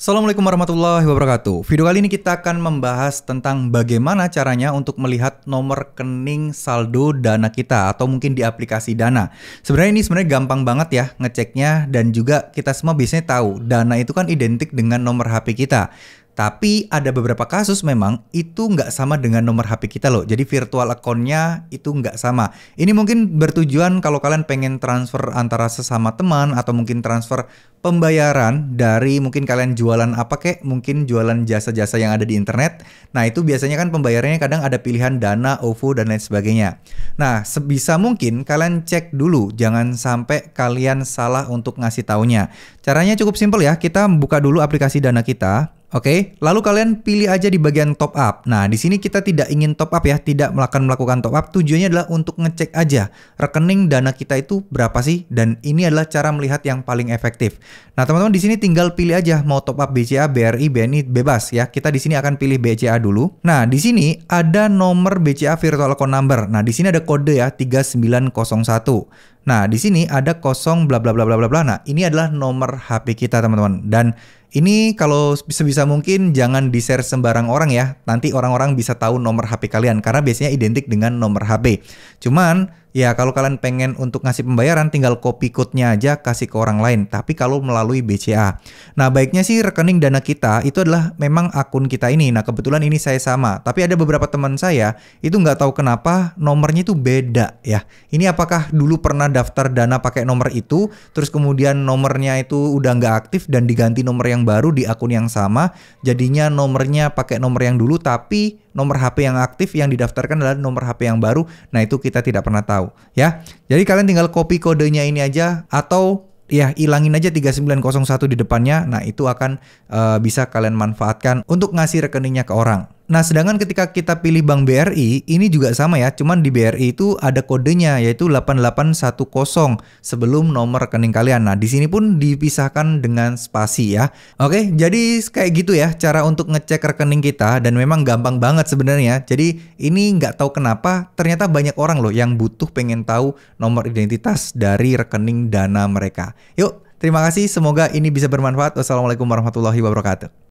Assalamualaikum warahmatullahi wabarakatuh. Video kali ini kita akan membahas tentang bagaimana caranya untuk melihat nomor rekening saldo dana kita atau mungkin di aplikasi Dana. Sebenarnya ini sebenarnya gampang banget ya ngeceknya dan juga kita semua biasanya tahu Dana itu kan identik dengan nomor HP kita. Tapi ada beberapa kasus memang itu nggak sama dengan nomor HP kita loh. Jadi virtual accountnya itu nggak sama. Ini mungkin bertujuan kalau kalian pengen transfer antara sesama teman atau mungkin transfer pembayaran dari mungkin kalian jualan apa kek, mungkin jualan jasa-jasa yang ada di internet. Nah, itu biasanya kan pembayarannya kadang ada pilihan Dana, OVO dan lain sebagainya. Nah, sebisa mungkin kalian cek dulu, jangan sampai kalian salah untuk ngasih taunya. Caranya cukup simpel ya, kita buka dulu aplikasi Dana kita. Oke, okay? lalu kalian pilih aja di bagian top up. Nah, di sini kita tidak ingin top up ya, tidak melakukan melakukan top up. Tujuannya adalah untuk ngecek aja rekening dana kita itu berapa sih dan ini adalah cara melihat yang paling efektif. Nah, teman-teman di sini tinggal pilih aja mau top up BCA, BRI, BNI bebas ya. Kita di sini akan pilih BCA dulu. Nah, di sini ada nomor BCA virtual account number. Nah, di sini ada kode ya 3901. Nah, di sini ada kosong bla bla bla bla bla bla. Nah, ini adalah nomor HP kita, teman-teman. Dan ini kalau sebisa mungkin jangan di-share sembarang orang ya. Nanti orang-orang bisa tahu nomor HP kalian karena biasanya identik dengan nomor HP. Cuman Ya kalau kalian pengen untuk ngasih pembayaran tinggal copy code-nya aja kasih ke orang lain tapi kalau melalui BCA. Nah baiknya sih rekening dana kita itu adalah memang akun kita ini. Nah kebetulan ini saya sama tapi ada beberapa teman saya itu nggak tahu kenapa nomornya itu beda ya. Ini apakah dulu pernah daftar dana pakai nomor itu terus kemudian nomornya itu udah nggak aktif dan diganti nomor yang baru di akun yang sama jadinya nomornya pakai nomor yang dulu tapi nomor HP yang aktif yang didaftarkan adalah nomor HP yang baru. Nah itu kita tidak pernah tahu tahu ya. Jadi kalian tinggal copy kodenya ini aja atau ya ilangin aja 3901 di depannya. Nah, itu akan uh, bisa kalian manfaatkan untuk ngasih rekeningnya ke orang. Nah, sedangkan ketika kita pilih Bank BRI, ini juga sama ya, cuman di BRI itu ada kodenya yaitu 8810 sebelum nomor rekening kalian. Nah, di sini pun dipisahkan dengan spasi ya. Oke, jadi kayak gitu ya cara untuk ngecek rekening kita dan memang gampang banget sebenarnya. Jadi ini nggak tahu kenapa ternyata banyak orang loh yang butuh pengen tahu nomor identitas dari rekening dana mereka. Yuk, terima kasih. Semoga ini bisa bermanfaat. Wassalamualaikum warahmatullahi wabarakatuh.